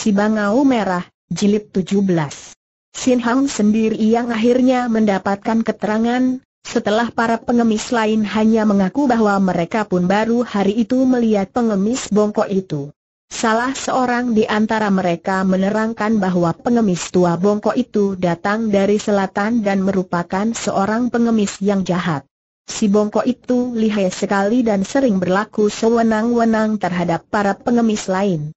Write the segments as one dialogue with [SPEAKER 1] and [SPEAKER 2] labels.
[SPEAKER 1] Si Bangau Merah, Jilid 17 Sin Hang sendiri yang akhirnya mendapatkan keterangan, setelah para pengemis lain hanya mengaku bahwa mereka pun baru hari itu melihat pengemis bongkok itu. Salah seorang di antara mereka menerangkan bahwa pengemis tua bongkok itu datang dari selatan dan merupakan seorang pengemis yang jahat. Si bongkok itu lihai sekali dan sering berlaku sewenang-wenang terhadap para pengemis lain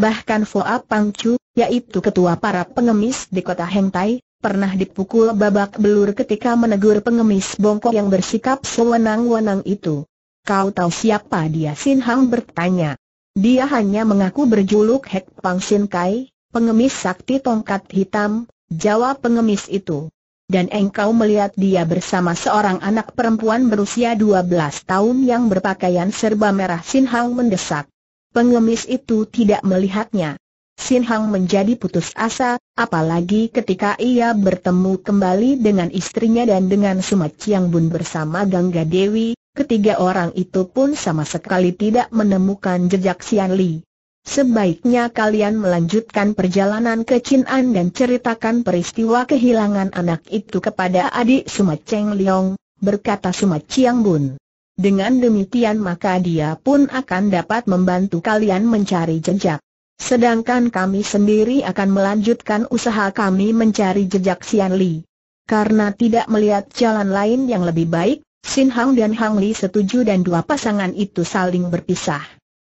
[SPEAKER 1] bahkan Foa Pangcu, yaitu ketua para pengemis di kota Hengtai, pernah dipukul babak belur ketika menegur pengemis bongkok yang bersikap sewenang-wenang itu. Kau tahu siapa dia? Sin Hang bertanya. Dia hanya mengaku berjuluk Hek Pang Sin Kai, pengemis sakti tongkat hitam, jawab pengemis itu. Dan engkau melihat dia bersama seorang anak perempuan berusia 12 tahun yang berpakaian serba merah Sin Hang mendesak pengemis itu tidak melihatnya. Sin Hang menjadi putus asa, apalagi ketika ia bertemu kembali dengan istrinya dan dengan Sumat Chiang Bun bersama Gangga Dewi, ketiga orang itu pun sama sekali tidak menemukan jejak Sian Li. Sebaiknya kalian melanjutkan perjalanan ke Chin'an dan ceritakan peristiwa kehilangan anak itu kepada adik Sumat Cheng Liong, berkata Sumat Chiang Bun. Dengan demikian maka dia pun akan dapat membantu kalian mencari jejak. Sedangkan kami sendiri akan melanjutkan usaha kami mencari jejak Sian Li. Karena tidak melihat jalan lain yang lebih baik, Sin Hang dan Hang Li setuju dan dua pasangan itu saling berpisah.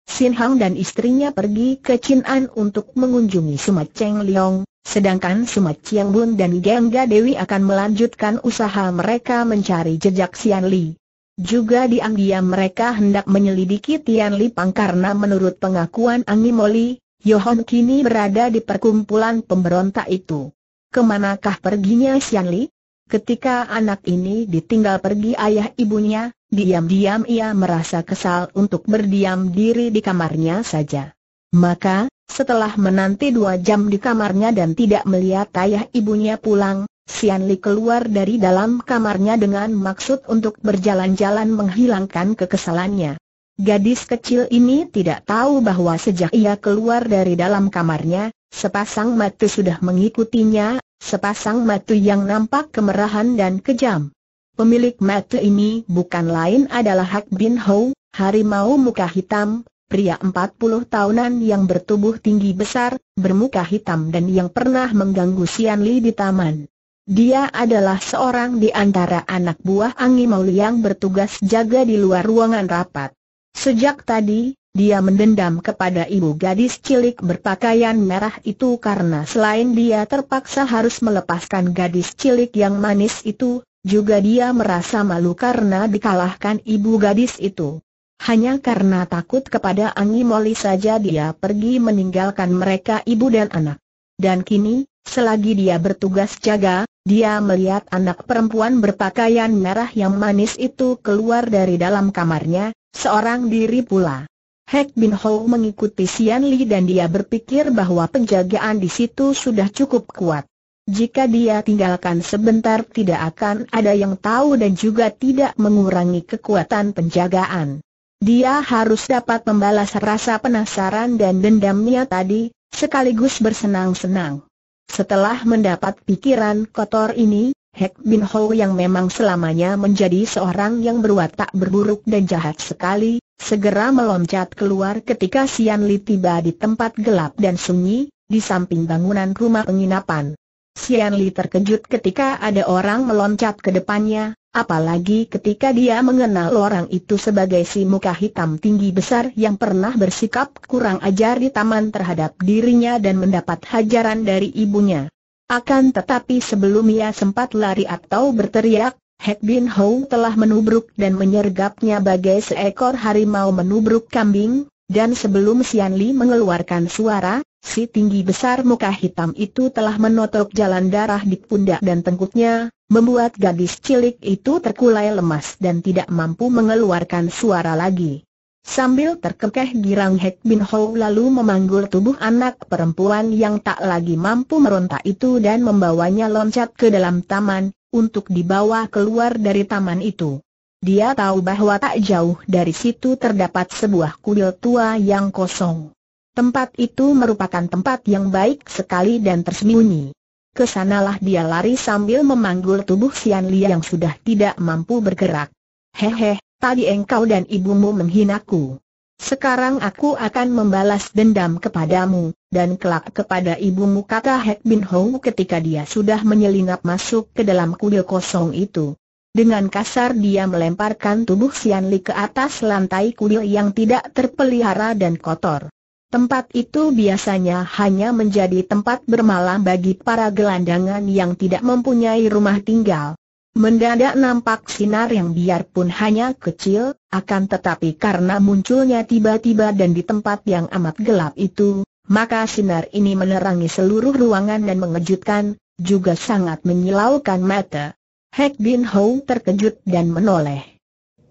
[SPEAKER 1] Sin Hang dan istrinya pergi ke Chin'an untuk mengunjungi Sumat Cheng Liong, sedangkan Sumat Chiang Bun dan Gengga Dewi akan melanjutkan usaha mereka mencari jejak Sian Li. Juga diam-diam mereka hendak menyelidiki Tian Lipang karena menurut pengakuan Angimoli, Yohon kini berada di perkumpulan pemberontak itu. Kemanakah perginya Xian Li? Ketika anak ini ditinggal pergi ayah ibunya, diam-diam ia merasa kesal untuk berdiam diri di kamarnya saja. Maka, setelah menanti dua jam di kamarnya dan tidak melihat ayah ibunya pulang, Sian Li keluar dari dalam kamarnya dengan maksud untuk berjalan-jalan menghilangkan kekesalannya. Gadis kecil ini tidak tahu bahwa sejak ia keluar dari dalam kamarnya, sepasang mata sudah mengikutinya, sepasang mata yang nampak kemerahan dan kejam. Pemilik mata ini bukan lain adalah Hak Bin Ho, harimau muka hitam, pria 40 tahunan yang bertubuh tinggi besar, bermuka hitam dan yang pernah mengganggu Sian Li di taman. Dia adalah seorang di antara anak buah Angi Mauli yang bertugas jaga di luar ruangan rapat. Sejak tadi, dia mendendam kepada ibu gadis cilik berpakaian merah itu karena selain dia terpaksa harus melepaskan gadis cilik yang manis itu, juga dia merasa malu karena dikalahkan ibu gadis itu. Hanya karena takut kepada Angi Moli saja dia pergi meninggalkan mereka ibu dan anak. Dan kini, selagi dia bertugas jaga, dia melihat anak perempuan berpakaian merah yang manis itu keluar dari dalam kamarnya, seorang diri pula. Hek Bin Ho mengikuti Sian Li dan dia berpikir bahwa penjagaan di situ sudah cukup kuat. Jika dia tinggalkan sebentar tidak akan ada yang tahu dan juga tidak mengurangi kekuatan penjagaan. Dia harus dapat membalas rasa penasaran dan dendamnya tadi, sekaligus bersenang-senang. Setelah mendapat pikiran kotor ini, Hek Bin Ho yang memang selamanya menjadi seorang yang berwatak berburuk dan jahat sekali, segera meloncat keluar ketika Sian Li tiba di tempat gelap dan sunyi, di samping bangunan rumah penginapan. Xian Li terkejut ketika ada orang meloncat ke depannya, apalagi ketika dia mengenal orang itu sebagai si muka hitam tinggi besar yang pernah bersikap kurang ajar di taman terhadap dirinya dan mendapat hajaran dari ibunya. Akan tetapi sebelum ia sempat lari atau berteriak, Hek Bin Hou telah menubruk dan menyergapnya bagai seekor harimau menubruk kambing, dan sebelum Xian Li mengeluarkan suara, Si tinggi besar muka hitam itu telah menotok jalan darah di pundak dan tengkuknya, membuat gadis cilik itu terkulai lemas dan tidak mampu mengeluarkan suara lagi. Sambil terkekeh girang Hek Bin Ho lalu memanggul tubuh anak perempuan yang tak lagi mampu meronta itu dan membawanya loncat ke dalam taman, untuk dibawa keluar dari taman itu. Dia tahu bahwa tak jauh dari situ terdapat sebuah kuil tua yang kosong. Tempat itu merupakan tempat yang baik sekali dan tersembunyi. Kesanalah dia lari sambil memanggul tubuh Sian Li yang sudah tidak mampu bergerak. Hehe, tadi engkau dan ibumu menghinaku. Sekarang aku akan membalas dendam kepadamu, dan kelak kepada ibumu kata Hek Bin Hong ketika dia sudah menyelinap masuk ke dalam kuil kosong itu. Dengan kasar dia melemparkan tubuh Sian Li ke atas lantai kuil yang tidak terpelihara dan kotor. Tempat itu biasanya hanya menjadi tempat bermalam bagi para gelandangan yang tidak mempunyai rumah tinggal. Mendadak nampak sinar yang biarpun hanya kecil, akan tetapi karena munculnya tiba-tiba dan di tempat yang amat gelap itu, maka sinar ini menerangi seluruh ruangan dan mengejutkan, juga sangat menyilaukan mata. Hek Bin Hou terkejut dan menoleh.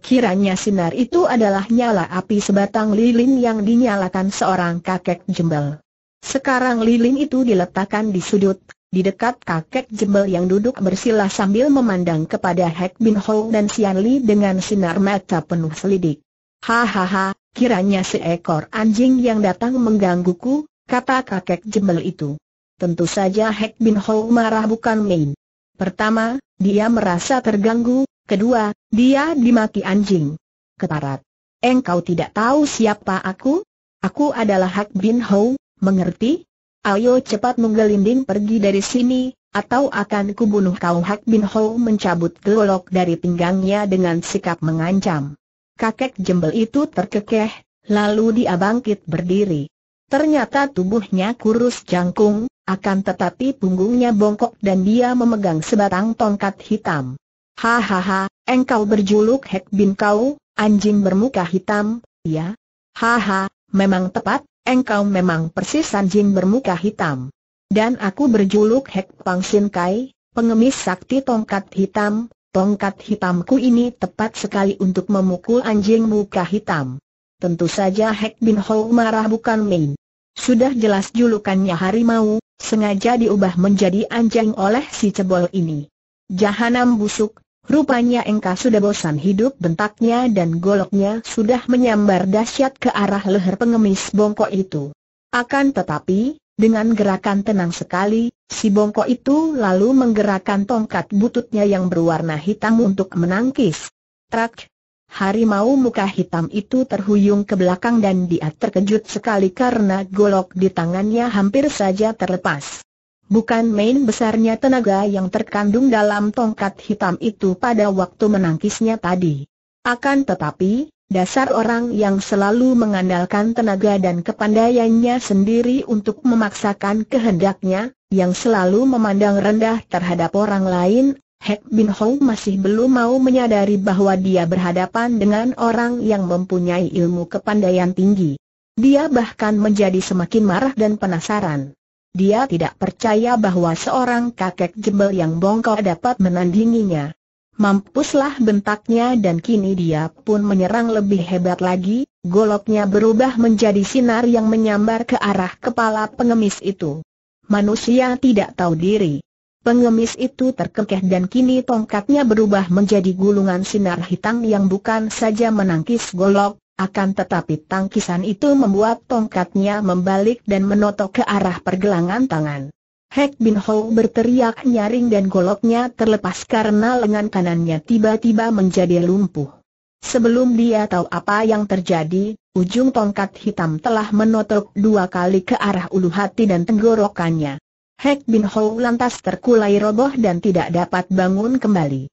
[SPEAKER 1] Kiranya sinar itu adalah nyala api sebatang lilin yang dinyalakan seorang kakek jembel. Sekarang lilin itu diletakkan di sudut, di dekat kakek jembel yang duduk bersila sambil memandang kepada Hek Bin Ho dan Sian Li dengan sinar mata penuh selidik. Hahaha, kiranya seekor anjing yang datang menggangguku, kata kakek jembel itu. Tentu saja Hek Bin Ho marah bukan main. Pertama, dia merasa terganggu, Kedua, dia dimaki anjing. Keparat. Engkau tidak tahu siapa aku? Aku adalah Hak Bin Ho, mengerti? Ayo cepat menggelinding pergi dari sini, atau akan kubunuh kau Hak Bin Ho mencabut golok dari pinggangnya dengan sikap mengancam. Kakek jembel itu terkekeh, lalu dia bangkit berdiri. Ternyata tubuhnya kurus jangkung, akan tetapi punggungnya bongkok dan dia memegang sebatang tongkat hitam. Hahaha, engkau berjuluk Hek Bin kau, anjing bermuka hitam, ya? Haha, memang tepat, engkau memang persis anjing bermuka hitam. Dan aku berjuluk Hek Pang Sin Kai, pengemis sakti tongkat hitam, tongkat hitamku ini tepat sekali untuk memukul anjing muka hitam. Tentu saja Hek Bin Ho marah bukan main. Sudah jelas julukannya harimau, sengaja diubah menjadi anjing oleh si cebol ini. Jahanam busuk, Rupanya engkau sudah bosan hidup bentaknya dan goloknya sudah menyambar dahsyat ke arah leher pengemis bongkok itu. Akan tetapi, dengan gerakan tenang sekali, si bongkok itu lalu menggerakkan tongkat bututnya yang berwarna hitam untuk menangkis. Trak! Harimau muka hitam itu terhuyung ke belakang dan dia terkejut sekali karena golok di tangannya hampir saja terlepas. Bukan main besarnya tenaga yang terkandung dalam tongkat hitam itu pada waktu menangkisnya tadi. Akan tetapi, dasar orang yang selalu mengandalkan tenaga dan kepandaiannya sendiri untuk memaksakan kehendaknya, yang selalu memandang rendah terhadap orang lain, Hek Bin Hou masih belum mau menyadari bahwa dia berhadapan dengan orang yang mempunyai ilmu kepandaian tinggi. Dia bahkan menjadi semakin marah dan penasaran. Dia tidak percaya bahwa seorang kakek jembel yang bongkok dapat menandinginya. Mampuslah bentaknya dan kini dia pun menyerang lebih hebat lagi, goloknya berubah menjadi sinar yang menyambar ke arah kepala pengemis itu. Manusia tidak tahu diri. Pengemis itu terkekeh dan kini tongkatnya berubah menjadi gulungan sinar hitam yang bukan saja menangkis golok, akan tetapi tangkisan itu membuat tongkatnya membalik dan menotok ke arah pergelangan tangan. Hek Bin Ho berteriak nyaring dan goloknya terlepas karena lengan kanannya tiba-tiba menjadi lumpuh. Sebelum dia tahu apa yang terjadi, ujung tongkat hitam telah menotok dua kali ke arah ulu hati dan tenggorokannya. Hek Bin Ho lantas terkulai roboh dan tidak dapat bangun kembali.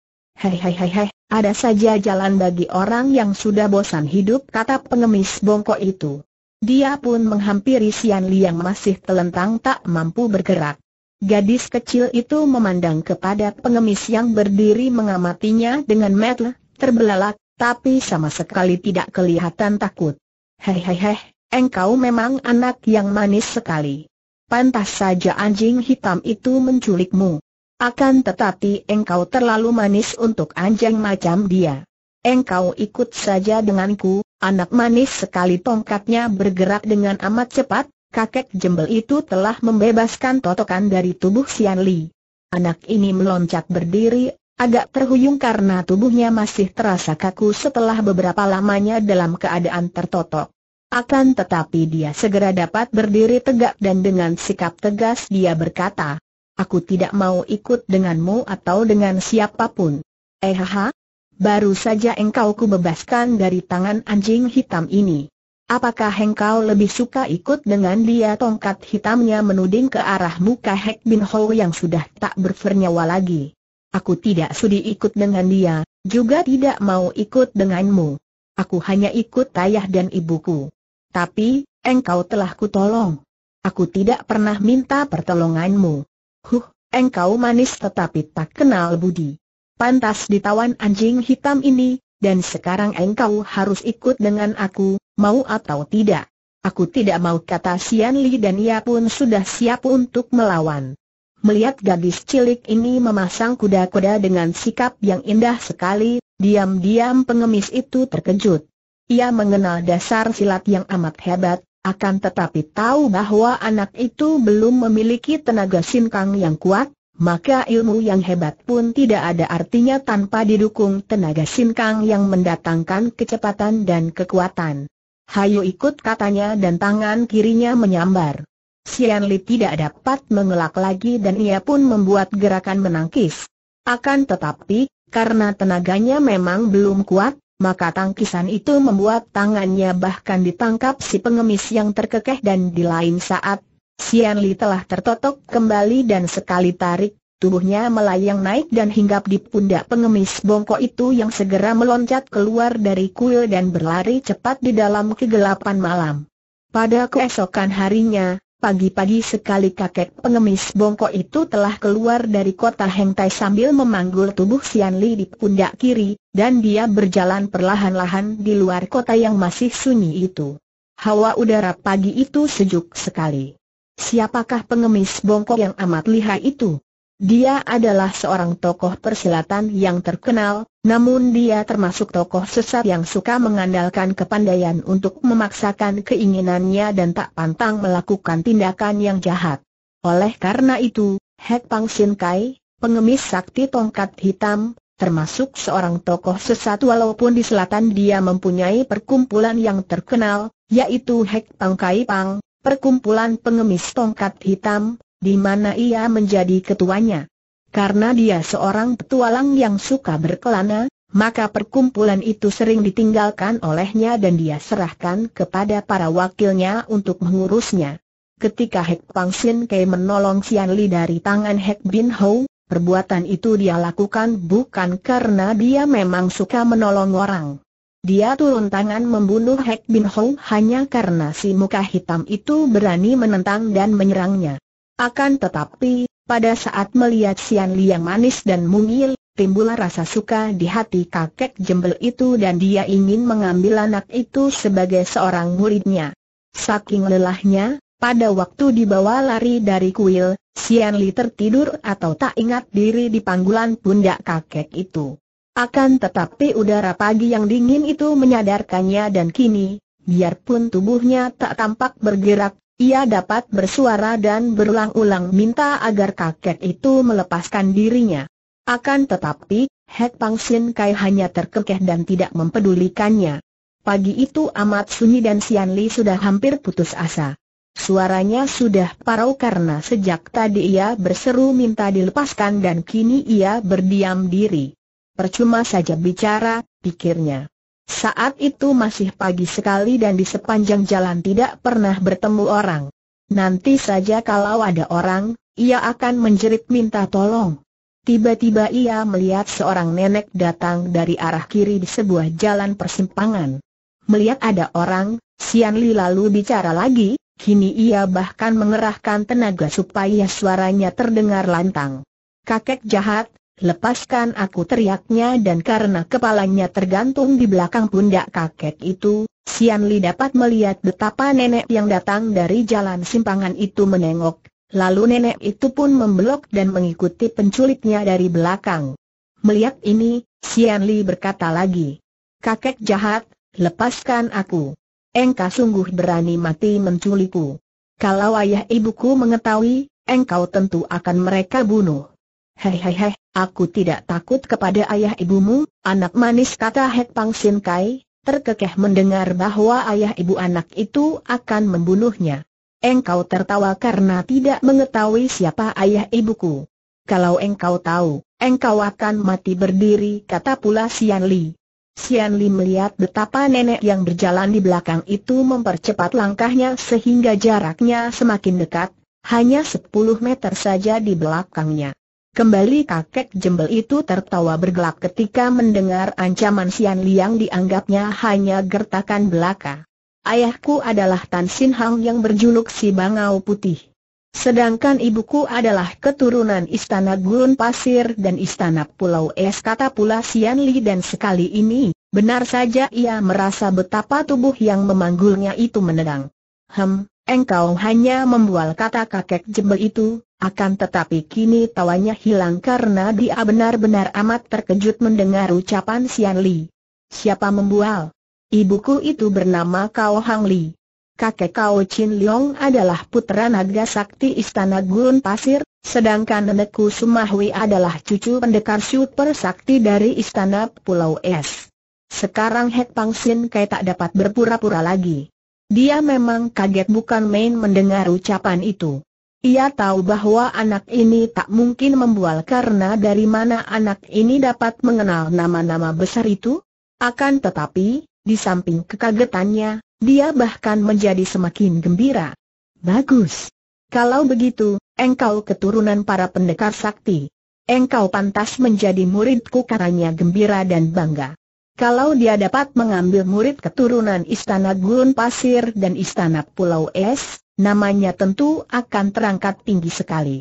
[SPEAKER 1] Hei hei hei hei, ada saja jalan bagi orang yang sudah bosan hidup kata pengemis bongkok itu. Dia pun menghampiri Sian Li yang masih telentang tak mampu bergerak. Gadis kecil itu memandang kepada pengemis yang berdiri mengamatinya dengan metel, terbelalak, tapi sama sekali tidak kelihatan takut. Hei hei hei, engkau memang anak yang manis sekali. Pantas saja anjing hitam itu menculikmu. Akan tetapi engkau terlalu manis untuk anjing macam dia. Engkau ikut saja denganku, anak manis sekali tongkatnya bergerak dengan amat cepat, kakek jembel itu telah membebaskan totokan dari tubuh Sian Li. Anak ini meloncat berdiri, agak terhuyung karena tubuhnya masih terasa kaku setelah beberapa lamanya dalam keadaan tertotok. Akan tetapi dia segera dapat berdiri tegak dan dengan sikap tegas dia berkata, Aku tidak mau ikut denganmu atau dengan siapapun. Eh, ha? baru saja engkau kubebaskan dari tangan anjing hitam ini. Apakah engkau lebih suka ikut dengan dia tongkat hitamnya menuding ke arah muka Hek Bin Ho yang sudah tak bernyawa lagi? Aku tidak sudi ikut dengan dia, juga tidak mau ikut denganmu. Aku hanya ikut ayah dan ibuku. Tapi, engkau telah kutolong. Aku tidak pernah minta pertolonganmu. Huh, engkau manis tetapi tak kenal budi. Pantas ditawan anjing hitam ini, dan sekarang engkau harus ikut dengan aku, mau atau tidak. Aku tidak mau kata Sian Li dan ia pun sudah siap untuk melawan. Melihat gadis cilik ini memasang kuda-kuda dengan sikap yang indah sekali, diam-diam pengemis itu terkejut. Ia mengenal dasar silat yang amat hebat, akan tetapi tahu bahwa anak itu belum memiliki tenaga sinkang yang kuat, maka ilmu yang hebat pun tidak ada artinya tanpa didukung tenaga sinkang yang mendatangkan kecepatan dan kekuatan. Hayo ikut katanya dan tangan kirinya menyambar. Sian Li tidak dapat mengelak lagi dan ia pun membuat gerakan menangkis. Akan tetapi, karena tenaganya memang belum kuat, maka tangkisan itu membuat tangannya bahkan ditangkap si pengemis yang terkekeh dan di lain saat, Sian Li telah tertotok kembali dan sekali tarik, tubuhnya melayang naik dan hinggap di pundak pengemis bongkok itu yang segera meloncat keluar dari kuil dan berlari cepat di dalam kegelapan malam. Pada keesokan harinya, Pagi-pagi sekali kakek pengemis bongkok itu telah keluar dari kota Hengtai sambil memanggul tubuh Sian Li di pundak kiri, dan dia berjalan perlahan-lahan di luar kota yang masih sunyi itu. Hawa udara pagi itu sejuk sekali. Siapakah pengemis bongkok yang amat lihai itu? Dia adalah seorang tokoh persilatan yang terkenal, namun dia termasuk tokoh sesat yang suka mengandalkan kepandaian untuk memaksakan keinginannya dan tak pantang melakukan tindakan yang jahat. Oleh karena itu, Hek Pang Sin Kai, pengemis sakti tongkat hitam, termasuk seorang tokoh sesat walaupun di selatan dia mempunyai perkumpulan yang terkenal, yaitu Hek Pang Kai Pang, perkumpulan pengemis tongkat hitam, di mana ia menjadi ketuanya. Karena dia seorang petualang yang suka berkelana, maka perkumpulan itu sering ditinggalkan olehnya dan dia serahkan kepada para wakilnya untuk mengurusnya. Ketika Hek Pang Sin Kei menolong Sian Li dari tangan Hek Bin Ho, perbuatan itu dia lakukan bukan karena dia memang suka menolong orang. Dia turun tangan membunuh Hek Bin Ho hanya karena si muka hitam itu berani menentang dan menyerangnya. Akan tetapi, pada saat melihat Sian yang manis dan mungil, timbul rasa suka di hati kakek jembel itu dan dia ingin mengambil anak itu sebagai seorang muridnya. Saking lelahnya, pada waktu dibawa lari dari kuil, Sian Li tertidur atau tak ingat diri di panggulan pundak kakek itu. Akan tetapi udara pagi yang dingin itu menyadarkannya dan kini, biarpun tubuhnya tak tampak bergerak, ia dapat bersuara dan berulang-ulang minta agar kakek itu melepaskan dirinya. Akan tetapi, Hek Pang Sin Kai hanya terkekeh dan tidak mempedulikannya. Pagi itu amat sunyi dan Sian Li sudah hampir putus asa. Suaranya sudah parau karena sejak tadi ia berseru minta dilepaskan dan kini ia berdiam diri. Percuma saja bicara, pikirnya. Saat itu masih pagi sekali dan di sepanjang jalan tidak pernah bertemu orang. Nanti saja kalau ada orang, ia akan menjerit minta tolong. Tiba-tiba ia melihat seorang nenek datang dari arah kiri di sebuah jalan persimpangan. Melihat ada orang, Sian Li lalu bicara lagi, kini ia bahkan mengerahkan tenaga supaya suaranya terdengar lantang. Kakek jahat, Lepaskan aku teriaknya dan karena kepalanya tergantung di belakang pundak kakek itu, Sian Li dapat melihat betapa nenek yang datang dari jalan simpangan itu menengok, lalu nenek itu pun membelok dan mengikuti penculiknya dari belakang. Melihat ini, Sian Li berkata lagi, Kakek jahat, lepaskan aku. Engkau sungguh berani mati menculikku. Kalau ayah ibuku mengetahui, engkau tentu akan mereka bunuh. Hei hei hei, aku tidak takut kepada ayah ibumu, anak manis kata Hek Pang Sin Kai, terkekeh mendengar bahwa ayah ibu anak itu akan membunuhnya. Engkau tertawa karena tidak mengetahui siapa ayah ibuku. Kalau engkau tahu, engkau akan mati berdiri kata pula Sian Li. Sian Li melihat betapa nenek yang berjalan di belakang itu mempercepat langkahnya sehingga jaraknya semakin dekat, hanya 10 meter saja di belakangnya. Kembali kakek jembel itu tertawa bergelak ketika mendengar ancaman Sian Liang dianggapnya hanya gertakan belaka. Ayahku adalah Tan Sin Hang yang berjuluk si Bangau Putih. Sedangkan ibuku adalah keturunan Istana Gurun Pasir dan Istana Pulau Es kata pula Sian Li dan sekali ini, benar saja ia merasa betapa tubuh yang memanggulnya itu menedang. Hem, engkau hanya membual kata kakek jembel itu, akan tetapi kini tawanya hilang karena dia benar-benar amat terkejut mendengar ucapan Sian Li. Siapa membual? Ibuku itu bernama Kao Hang Li. Kakek Kao Chin Leong adalah putra naga sakti Istana Gurun Pasir, sedangkan nenekku Sumahui adalah cucu pendekar super sakti dari Istana Pulau Es. Sekarang Hek Pang Sin Kai tak dapat berpura-pura lagi. Dia memang kaget bukan main mendengar ucapan itu. Ia tahu bahwa anak ini tak mungkin membual karena dari mana anak ini dapat mengenal nama-nama besar itu? Akan tetapi, di samping kekagetannya, dia bahkan menjadi semakin gembira. Bagus. Kalau begitu, engkau keturunan para pendekar sakti. Engkau pantas menjadi muridku katanya gembira dan bangga. Kalau dia dapat mengambil murid keturunan Istana Gurun Pasir dan Istana Pulau Es, namanya tentu akan terangkat tinggi sekali.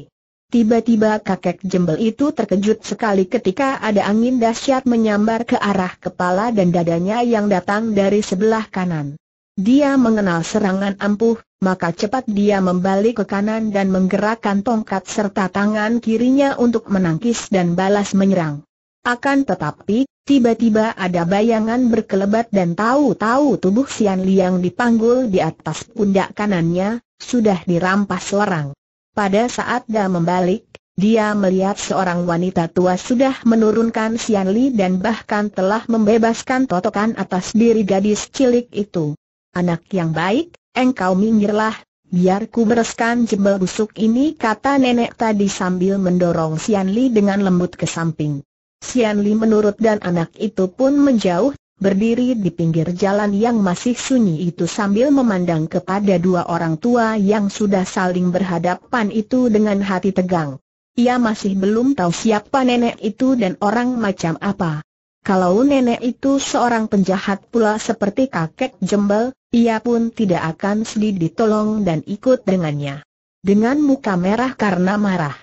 [SPEAKER 1] Tiba-tiba kakek jembel itu terkejut sekali ketika ada angin dahsyat menyambar ke arah kepala dan dadanya yang datang dari sebelah kanan. Dia mengenal serangan ampuh, maka cepat dia membalik ke kanan dan menggerakkan tongkat serta tangan kirinya untuk menangkis dan balas menyerang. Akan tetapi, tiba-tiba ada bayangan berkelebat dan tahu-tahu tubuh Sian Liang dipanggul di atas pundak kanannya, sudah dirampas orang. Pada saat dia membalik, dia melihat seorang wanita tua sudah menurunkan Sian Li dan bahkan telah membebaskan totokan atas diri gadis cilik itu. Anak yang baik, engkau minggirlah, biar ku bereskan jebel busuk ini kata nenek tadi sambil mendorong Sian Li dengan lembut ke samping. Xian Li menurut dan anak itu pun menjauh, berdiri di pinggir jalan yang masih sunyi itu sambil memandang kepada dua orang tua yang sudah saling berhadapan itu dengan hati tegang. Ia masih belum tahu siapa nenek itu dan orang macam apa. Kalau nenek itu seorang penjahat pula seperti kakek jembel, ia pun tidak akan sedih ditolong dan ikut dengannya. Dengan muka merah karena marah.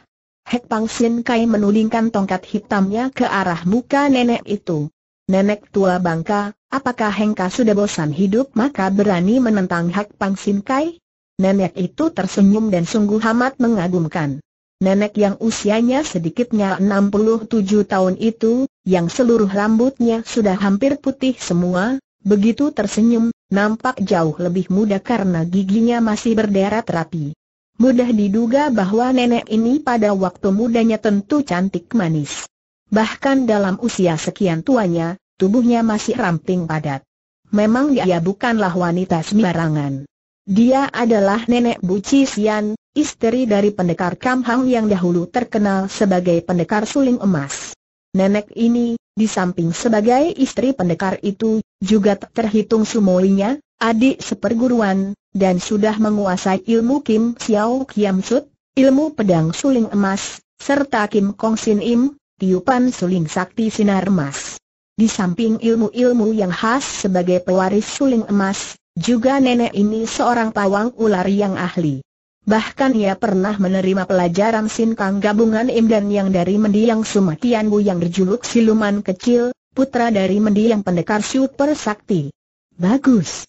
[SPEAKER 1] Hek Pang Sin Kai menulingkan tongkat hitamnya ke arah muka nenek itu. Nenek tua bangka, apakah Hengka sudah bosan hidup maka berani menentang Hek Pang Sin Kai? Nenek itu tersenyum dan sungguh amat mengagumkan. Nenek yang usianya sedikitnya 67 tahun itu, yang seluruh rambutnya sudah hampir putih semua, begitu tersenyum, nampak jauh lebih muda karena giginya masih berderet rapi. Mudah diduga bahwa nenek ini pada waktu mudanya tentu cantik manis. Bahkan dalam usia sekian tuanya, tubuhnya masih ramping padat. Memang dia bukanlah wanita sembarangan. Dia adalah nenek Buci Sian, istri dari pendekar Kam yang dahulu terkenal sebagai pendekar suling emas. Nenek ini, di samping sebagai istri pendekar itu, juga terhitung sumoinya, adik seperguruan, dan sudah menguasai ilmu Kim Xiao Kiam Sut, ilmu pedang suling emas, serta Kim Kong Sin Im, tiupan suling sakti sinar emas. Di samping ilmu-ilmu yang khas sebagai pewaris suling emas, juga nenek ini seorang pawang ular yang ahli. Bahkan ia pernah menerima pelajaran sinkang gabungan im dan yang dari mendiang Sumatianbu yang berjuluk siluman kecil, putra dari mendiang pendekar super sakti. Bagus.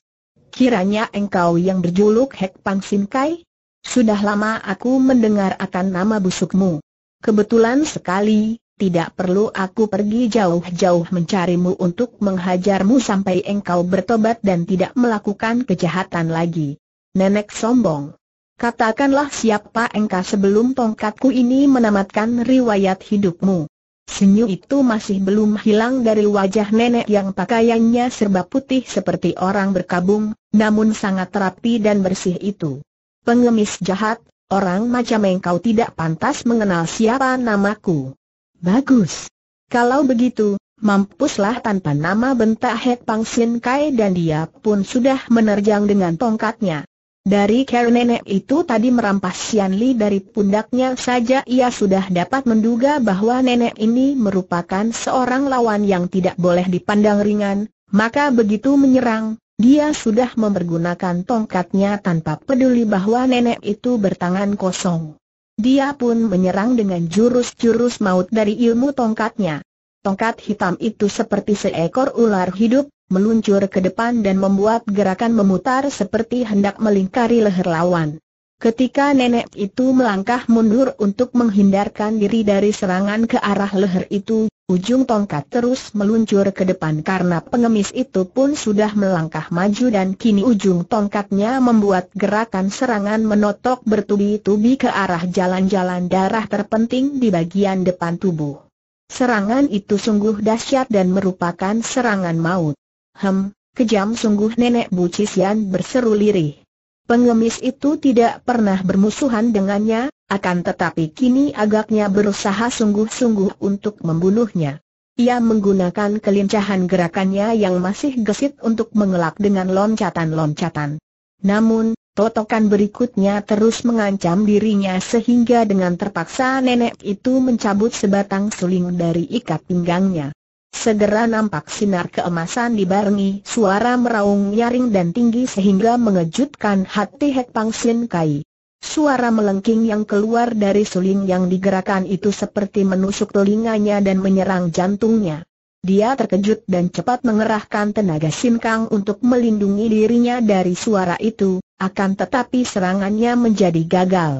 [SPEAKER 1] Kiranya engkau yang berjuluk Hek Pang Sim Kai? Sudah lama aku mendengar akan nama busukmu. Kebetulan sekali, tidak perlu aku pergi jauh-jauh mencarimu untuk menghajarmu sampai engkau bertobat dan tidak melakukan kejahatan lagi. Nenek sombong. Katakanlah siapa engkau sebelum tongkatku ini menamatkan riwayat hidupmu. Senyum itu masih belum hilang dari wajah nenek yang pakaiannya serba putih seperti orang berkabung, namun sangat rapi dan bersih itu. Pengemis jahat, orang macam engkau tidak pantas mengenal siapa namaku. Bagus. Kalau begitu, mampuslah tanpa nama bentak Hek Pang Sin Kai dan dia pun sudah menerjang dengan tongkatnya. Dari kera nenek itu tadi merampas Sian Li dari pundaknya saja ia sudah dapat menduga bahwa nenek ini merupakan seorang lawan yang tidak boleh dipandang ringan, maka begitu menyerang, dia sudah mempergunakan tongkatnya tanpa peduli bahwa nenek itu bertangan kosong. Dia pun menyerang dengan jurus-jurus maut dari ilmu tongkatnya. Tongkat hitam itu seperti seekor ular hidup, meluncur ke depan dan membuat gerakan memutar seperti hendak melingkari leher lawan. Ketika nenek itu melangkah mundur untuk menghindarkan diri dari serangan ke arah leher itu, ujung tongkat terus meluncur ke depan karena pengemis itu pun sudah melangkah maju dan kini ujung tongkatnya membuat gerakan serangan menotok bertubi-tubi ke arah jalan-jalan darah terpenting di bagian depan tubuh. Serangan itu sungguh dahsyat dan merupakan serangan maut. Hem, kejam sungguh nenek Bucisian berseru lirih. Pengemis itu tidak pernah bermusuhan dengannya, akan tetapi kini agaknya berusaha sungguh-sungguh untuk membunuhnya. Ia menggunakan kelincahan gerakannya yang masih gesit untuk mengelak dengan loncatan-loncatan. Namun, totokan berikutnya terus mengancam dirinya sehingga dengan terpaksa nenek itu mencabut sebatang suling dari ikat pinggangnya. Segera nampak sinar keemasan dibarengi suara meraung nyaring dan tinggi sehingga mengejutkan hati Hek Pang Sin Kai. Suara melengking yang keluar dari suling yang digerakkan itu seperti menusuk telinganya dan menyerang jantungnya. Dia terkejut dan cepat mengerahkan tenaga Kang untuk melindungi dirinya dari suara itu, akan tetapi serangannya menjadi gagal.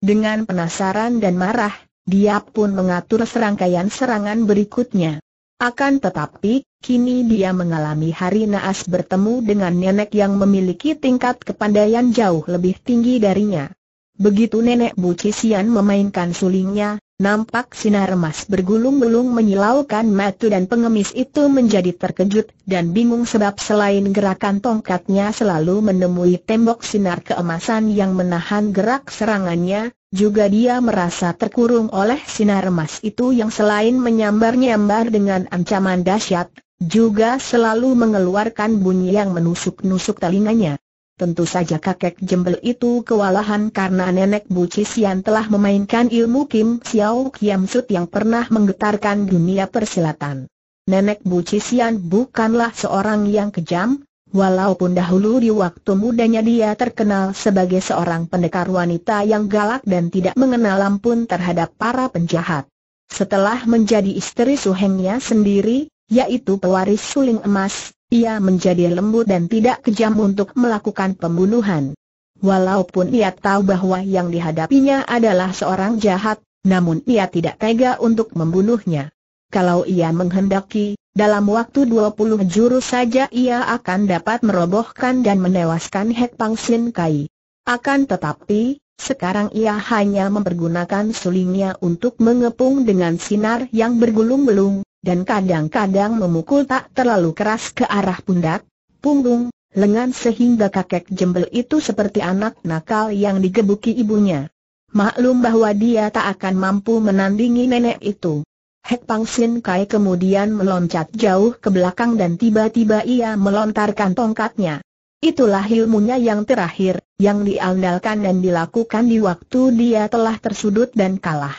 [SPEAKER 1] Dengan penasaran dan marah, dia pun mengatur serangkaian serangan berikutnya. Akan tetapi, kini dia mengalami hari naas bertemu dengan nenek yang memiliki tingkat kepandaian jauh lebih tinggi darinya. Begitu nenek Bu Cisian memainkan sulingnya, nampak sinar emas bergulung-gulung menyilaukan mata dan pengemis itu menjadi terkejut dan bingung sebab selain gerakan tongkatnya selalu menemui tembok sinar keemasan yang menahan gerak serangannya, juga dia merasa terkurung oleh sinar emas itu yang selain menyambar-nyambar dengan ancaman dahsyat, juga selalu mengeluarkan bunyi yang menusuk-nusuk telinganya. Tentu saja kakek jembel itu kewalahan karena nenek Bu Cisian telah memainkan ilmu Kim Xiao Kiam Sut yang pernah menggetarkan dunia persilatan. Nenek Bu Cisian bukanlah seorang yang kejam, Walaupun dahulu di waktu mudanya dia terkenal sebagai seorang pendekar wanita yang galak dan tidak mengenal ampun terhadap para penjahat. Setelah menjadi istri suhengnya sendiri, yaitu pewaris suling emas, ia menjadi lembut dan tidak kejam untuk melakukan pembunuhan. Walaupun ia tahu bahwa yang dihadapinya adalah seorang jahat, namun ia tidak tega untuk membunuhnya. Kalau ia menghendaki, dalam waktu 20 jurus saja ia akan dapat merobohkan dan menewaskan Hek Pang Sin Kai. Akan tetapi, sekarang ia hanya mempergunakan sulingnya untuk mengepung dengan sinar yang bergulung gulung dan kadang-kadang memukul tak terlalu keras ke arah pundak, punggung, lengan sehingga kakek jembel itu seperti anak nakal yang digebuki ibunya. Maklum bahwa dia tak akan mampu menandingi nenek itu. Hek Pang Sin Kai kemudian meloncat jauh ke belakang dan tiba-tiba ia melontarkan tongkatnya. Itulah ilmunya yang terakhir, yang diandalkan dan dilakukan di waktu dia telah tersudut dan kalah.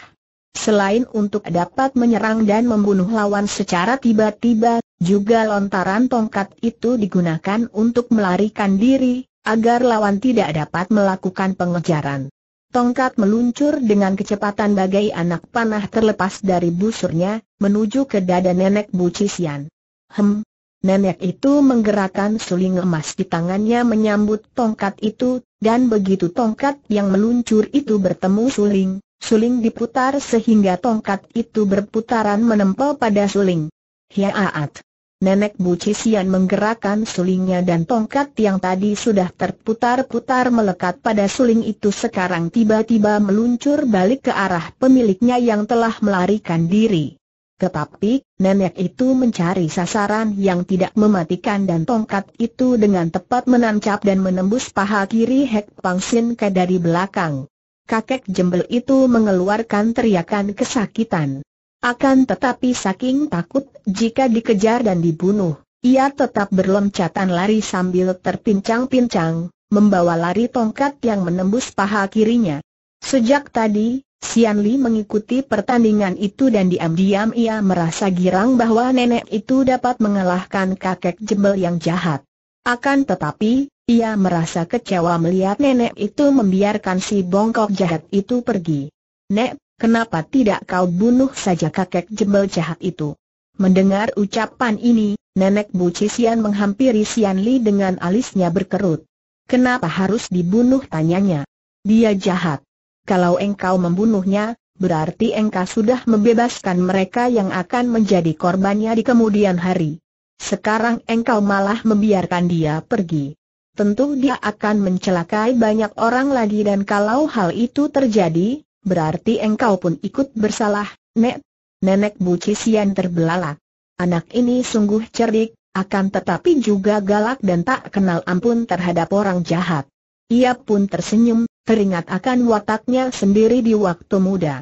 [SPEAKER 1] Selain untuk dapat menyerang dan membunuh lawan secara tiba-tiba, juga lontaran tongkat itu digunakan untuk melarikan diri, agar lawan tidak dapat melakukan pengejaran. Tongkat meluncur dengan kecepatan bagai anak panah terlepas dari busurnya, menuju ke dada nenek Bu Cisian. Hem, nenek itu menggerakkan suling emas di tangannya menyambut tongkat itu, dan begitu tongkat yang meluncur itu bertemu suling, suling diputar sehingga tongkat itu berputaran menempel pada suling. Hiaat! Nenek Bu Cisian menggerakkan sulingnya dan tongkat yang tadi sudah terputar-putar melekat pada suling itu sekarang tiba-tiba meluncur balik ke arah pemiliknya yang telah melarikan diri. Tetapi, nenek itu mencari sasaran yang tidak mematikan dan tongkat itu dengan tepat menancap dan menembus paha kiri Hek Pang Sin Ke dari belakang. Kakek jembel itu mengeluarkan teriakan kesakitan. Akan tetapi saking takut jika dikejar dan dibunuh, ia tetap berloncatan lari sambil terpincang-pincang, membawa lari tongkat yang menembus paha kirinya. Sejak tadi, Sian Li mengikuti pertandingan itu dan diam-diam ia merasa girang bahwa nenek itu dapat mengalahkan kakek jebel yang jahat. Akan tetapi, ia merasa kecewa melihat nenek itu membiarkan si bongkok jahat itu pergi. Nek, Kenapa tidak kau bunuh saja kakek jebel jahat itu? Mendengar ucapan ini, nenek Bu Cisian menghampiri Sian Li dengan alisnya berkerut. Kenapa harus dibunuh tanyanya? Dia jahat. Kalau engkau membunuhnya, berarti engkau sudah membebaskan mereka yang akan menjadi korbannya di kemudian hari. Sekarang engkau malah membiarkan dia pergi. Tentu dia akan mencelakai banyak orang lagi dan kalau hal itu terjadi, berarti engkau pun ikut bersalah, Nek. Nenek Bu Cisian terbelalak. Anak ini sungguh cerdik, akan tetapi juga galak dan tak kenal ampun terhadap orang jahat. Ia pun tersenyum, teringat akan wataknya sendiri di waktu muda.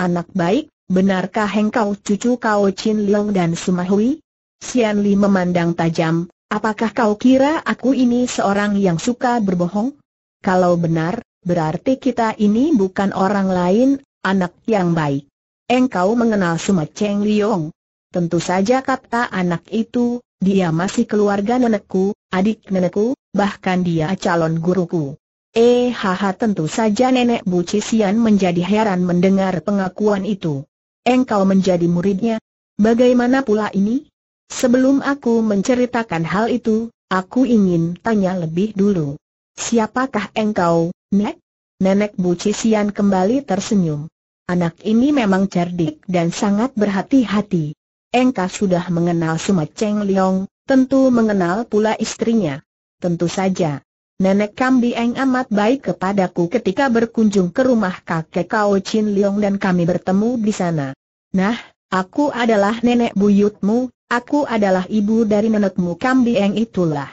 [SPEAKER 1] Anak baik, benarkah engkau cucu kau Chin Leong dan Sumahui? Sian Li memandang tajam, apakah kau kira aku ini seorang yang suka berbohong? Kalau benar, Berarti kita ini bukan orang lain, anak yang baik. Engkau mengenal Suma Cheng Liong. Tentu saja kata anak itu, dia masih keluarga nenekku, adik nenekku, bahkan dia calon guruku. Eh haha tentu saja nenek Bu Cisian menjadi heran mendengar pengakuan itu. Engkau menjadi muridnya? Bagaimana pula ini? Sebelum aku menceritakan hal itu, aku ingin tanya lebih dulu. Siapakah engkau, Nek, nenek Bu Cisian kembali tersenyum. Anak ini memang cerdik dan sangat berhati-hati. Engkau sudah mengenal Suma Cheng Leong, tentu mengenal pula istrinya. Tentu saja. Nenek Eng amat baik kepadaku ketika berkunjung ke rumah kakek Kao Chin Leong dan kami bertemu di sana. Nah, aku adalah nenek buyutmu, aku adalah ibu dari nenekmu Eng itulah.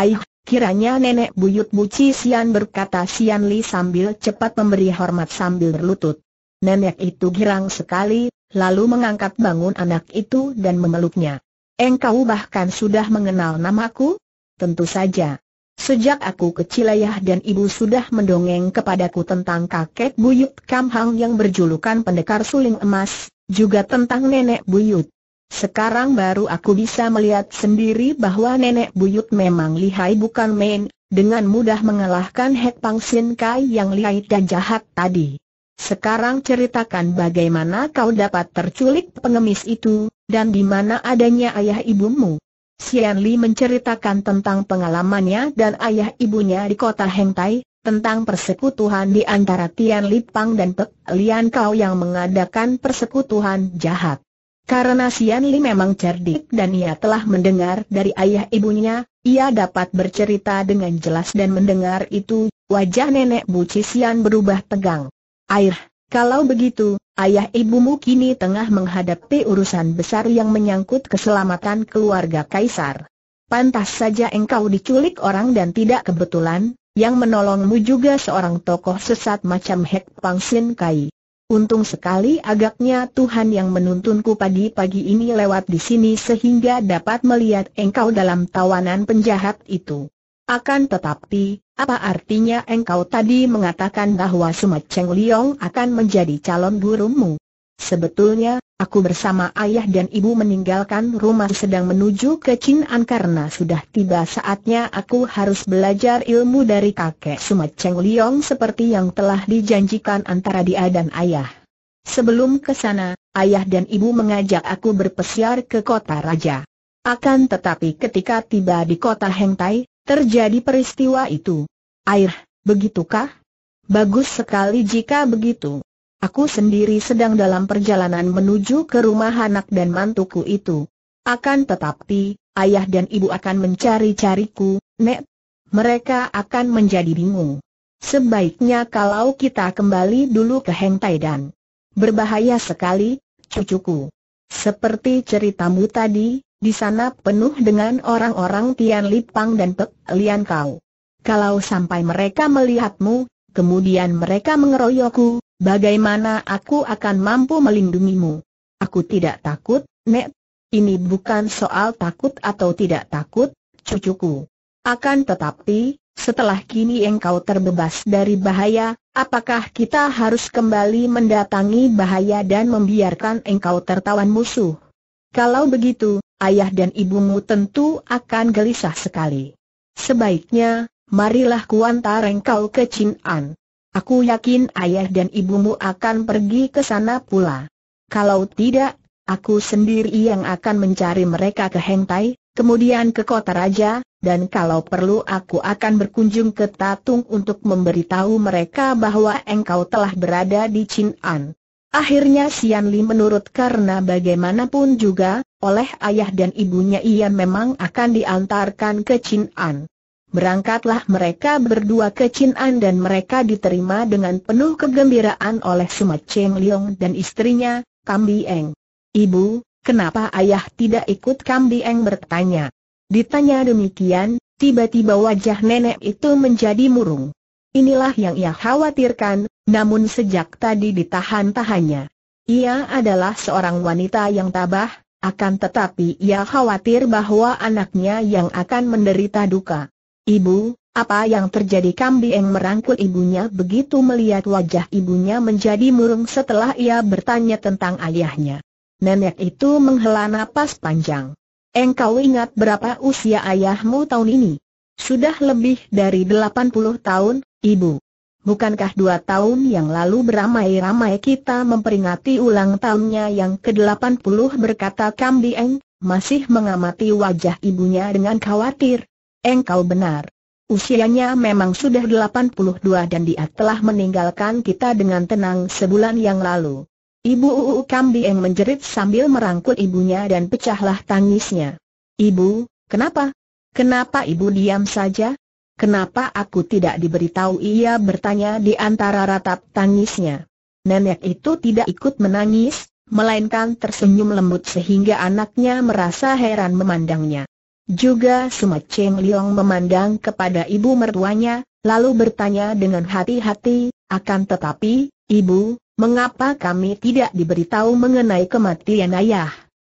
[SPEAKER 1] Aih, Kiranya nenek buyut Buci Sian berkata Sian Li sambil cepat memberi hormat sambil berlutut. Nenek itu girang sekali, lalu mengangkat bangun anak itu dan memeluknya. Engkau bahkan sudah mengenal namaku? Tentu saja. Sejak aku kecil ayah dan ibu sudah mendongeng kepadaku tentang kakek buyut Kam Hang yang berjulukan pendekar suling emas, juga tentang nenek buyut. Sekarang baru aku bisa melihat sendiri bahwa nenek buyut memang lihai bukan main, dengan mudah mengalahkan Hek Pang Sin Kai yang lihai dan jahat tadi. Sekarang ceritakan bagaimana kau dapat terculik pengemis itu, dan di mana adanya ayah ibumu. Sian Li menceritakan tentang pengalamannya dan ayah ibunya di kota Hengtai, tentang persekutuan di antara Tian Li Pang dan Pek Lian Kau yang mengadakan persekutuan jahat. Karena Sian Li memang cerdik dan ia telah mendengar dari ayah ibunya, ia dapat bercerita dengan jelas dan mendengar itu, wajah nenek Buci Sian berubah tegang. Air, kalau begitu, ayah ibumu kini tengah menghadapi urusan besar yang menyangkut keselamatan keluarga Kaisar. Pantas saja engkau diculik orang dan tidak kebetulan, yang menolongmu juga seorang tokoh sesat macam Hek Pang Sin Kai. Untung sekali agaknya Tuhan yang menuntunku pagi-pagi ini lewat di sini sehingga dapat melihat engkau dalam tawanan penjahat itu. Akan tetapi, apa artinya engkau tadi mengatakan bahwa Sumat Cheng Liong akan menjadi calon gurumu? Sebetulnya, aku bersama ayah dan ibu meninggalkan rumah sedang menuju ke Chin'an karena sudah tiba saatnya aku harus belajar ilmu dari kakek Sumat Cheng Liong seperti yang telah dijanjikan antara dia dan ayah. Sebelum ke sana, ayah dan ibu mengajak aku berpesiar ke kota raja. Akan tetapi ketika tiba di kota Hengtai, terjadi peristiwa itu. Air, begitukah? Bagus sekali jika begitu. Aku sendiri sedang dalam perjalanan menuju ke rumah anak dan mantuku itu. Akan tetapi, ayah dan ibu akan mencari-cariku, Nek. Mereka akan menjadi bingung. Sebaiknya kalau kita kembali dulu ke Heng Tai Dan. Berbahaya sekali, cucuku. Seperti ceritamu tadi, di sana penuh dengan orang-orang Tian Lipang dan Pek Lian Kau. Kalau sampai mereka melihatmu, kemudian mereka mengeroyokku, Bagaimana aku akan mampu melindungimu? Aku tidak takut, Nek. Ini bukan soal takut atau tidak takut, cucuku. Akan tetapi, setelah kini engkau terbebas dari bahaya, apakah kita harus kembali mendatangi bahaya dan membiarkan engkau tertawan musuh? Kalau begitu, ayah dan ibumu tentu akan gelisah sekali. Sebaiknya, marilah kuantar engkau ke Chin'an. Aku yakin ayah dan ibumu akan pergi ke sana pula. Kalau tidak, aku sendiri yang akan mencari mereka ke Hengtai, kemudian ke kota raja, dan kalau perlu aku akan berkunjung ke Tatung untuk memberitahu mereka bahwa engkau telah berada di Chin'an. Akhirnya Sian Li menurut karena bagaimanapun juga, oleh ayah dan ibunya ia memang akan diantarkan ke Chin'an. Berangkatlah mereka berdua ke Chin'an dan mereka diterima dengan penuh kegembiraan oleh Sumat Cheng Leong dan istrinya, Kam Eng. Ibu, kenapa ayah tidak ikut Kam Eng bertanya? Ditanya demikian, tiba-tiba wajah nenek itu menjadi murung. Inilah yang ia khawatirkan, namun sejak tadi ditahan-tahannya. Ia adalah seorang wanita yang tabah, akan tetapi ia khawatir bahwa anaknya yang akan menderita duka. Ibu, apa yang terjadi Kambieng merangkul ibunya begitu melihat wajah ibunya menjadi murung setelah ia bertanya tentang ayahnya. Nenek itu menghela napas panjang. Engkau ingat berapa usia ayahmu tahun ini? Sudah lebih dari 80 tahun, ibu. Bukankah dua tahun yang lalu beramai-ramai kita memperingati ulang tahunnya yang ke-80 berkata Kambieng, masih mengamati wajah ibunya dengan khawatir engkau benar. Usianya memang sudah 82 dan dia telah meninggalkan kita dengan tenang sebulan yang lalu. Ibu Uu yang menjerit sambil merangkul ibunya dan pecahlah tangisnya. Ibu, kenapa? Kenapa ibu diam saja? Kenapa aku tidak diberitahu ia bertanya di antara ratap tangisnya. Nenek itu tidak ikut menangis, melainkan tersenyum lembut sehingga anaknya merasa heran memandangnya. Juga Suma Cheng Liong memandang kepada ibu mertuanya, lalu bertanya dengan hati-hati, akan tetapi, ibu, mengapa kami tidak diberitahu mengenai kematian ayah?